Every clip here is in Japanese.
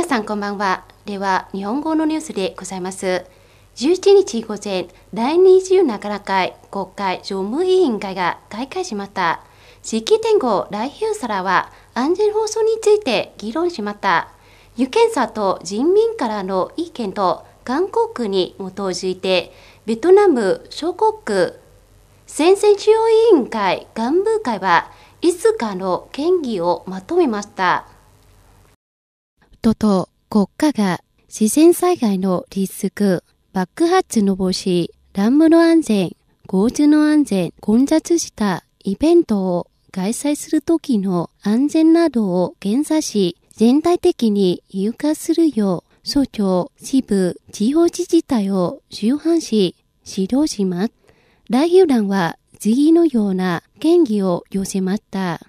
皆さんこんばんは。では、日本語のニュースでございます。11日午前、第27回国会常務委員会が開会しました。式典後、来週からは安全放送について議論しました。有権者と人民からの意見と韓国に基づいて、ベトナム諸国戦線中央委員会幹部会は、いつかの権議をまとめました。都と国家が自然災害のリスク、爆発の防止、乱務の安全、交通の安全、混雑したイベントを開催するときの安全などを検査し、全体的に有化するよう、総長、支部、地方自治体を周範し、指導します。代表団は次のような権威を寄せました。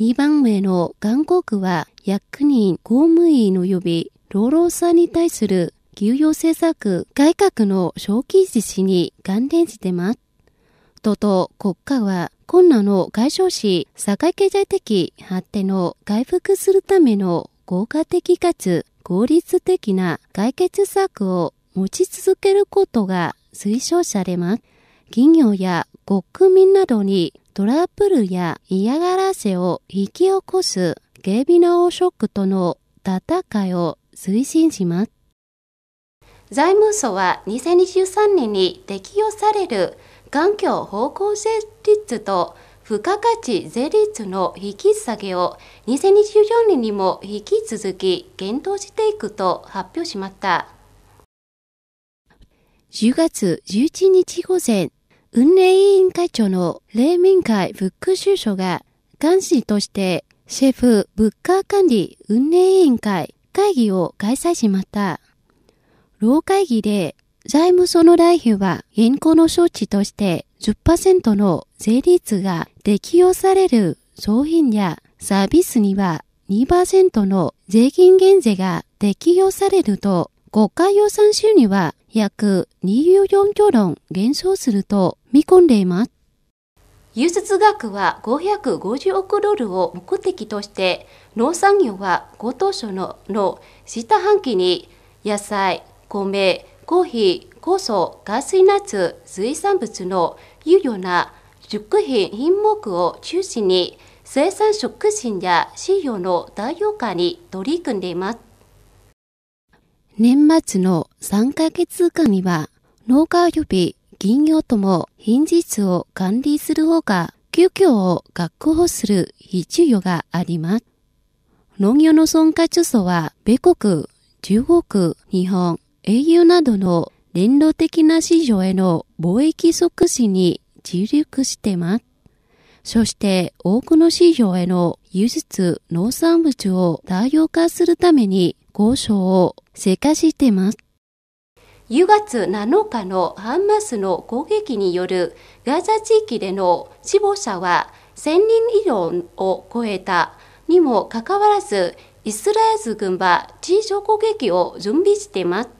2番目の韓国は役人、公務員のび備、労働さんに対する休養政策改革の早規実施に関連してます。とと、国家は、困難を解消し、社会経済的発展を回復するための効果的かつ効率的な解決策を持ち続けることが推奨されます。企業や国民などにトラブルや嫌がらせを引き起こすゲビナックとの戦いを推進します。財務省は2023年に適用される環境方向税率と付加価値税率の引き下げを2024年にも引き続き検討していくと発表しました。10月11日午前運営委員会長の黎明会副ッ所が元視としてシェフ物価管理運営委員会会議を開催しました。老会議で財務その来費は現行の招致として10%の税率が適用される商品やサービスには2%の税金減税が適用されると国家予算収入は約24兆論減少すると見込んでいます。輸出額は550億ドルを目的として、農産業は5当省のの下半期に野菜、米、コーヒー、酵素、ガスナッツ、水産物の有用な食品品目を中心に生産食品や飼料の代用化に取り組んでいます。年末の3ヶ月間には農家予備銀魚とも品質を管理するほか、休業を確保する必要があります。農業の損下著素は、米国、中国、日本、英雄などの連動的な市場への貿易促進に注力してます。そして多くの市場への輸出農産物を多様化するために交渉を成果してます。10月7日のハンマスの攻撃によるガザ地域での死亡者は1000人以上を超えたにもかかわらずイスラエル軍は地上攻撃を準備しています。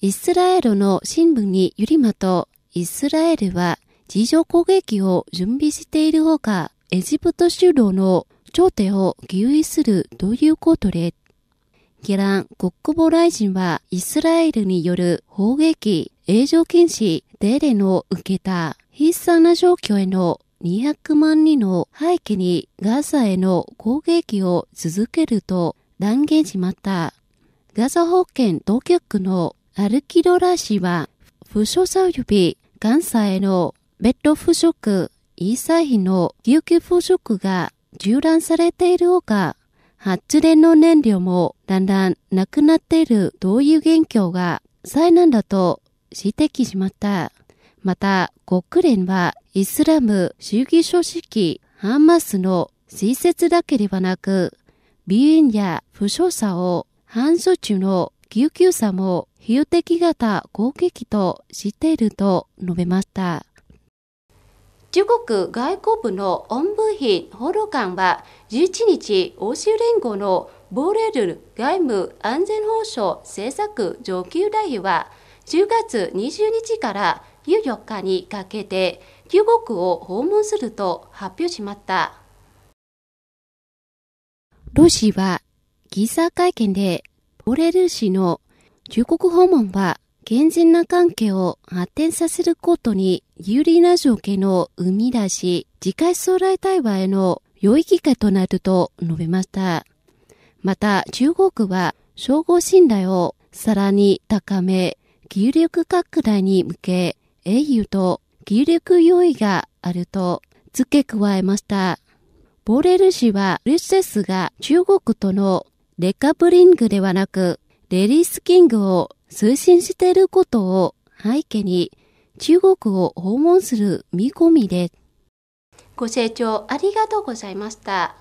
イスラエルの新聞によりまと、イスラエルは地上攻撃を準備しているほか、エジプト主導の頂点を給油するということで、ゲラン国防大臣はイスラエルによる砲撃、映像禁止、デーレの受けた悲惨な状況への200万人の廃棄にガザへの攻撃を続けると断言しまった。ガザ保健当局のアルキドラ氏は、負傷者及びガンサへのベッド腐食、イーサイの救急腐食が縦断されているほか、発電の燃料もだんだんなくなっているという現況が災難だと指摘しました。また、国連はイスラム主義組織ハンマスの施設だけではなく、病院や負傷者を搬送中の救急車も比喩的型攻撃としていると述べました。中国外交部の音部品報道官は11日、欧州連合のボレル外務安全保障政策上級代表は10月20日から14日にかけて中国を訪問すると発表しました。ロシは、ギザ会見で、ボレル氏の中国訪問は健全な関係を発展させることに有利な条件を生み出し、次回将来対話への良い機会となると述べました。また、中国は、称号信頼をさらに高め、技力拡大に向け、英雄と技力用意があると付け加えました。ボレル氏は、プセスが中国とのデカブリングではなく、レディスキングを推進していることを背景に中国を訪問する見込みでご清聴ありがとうございました。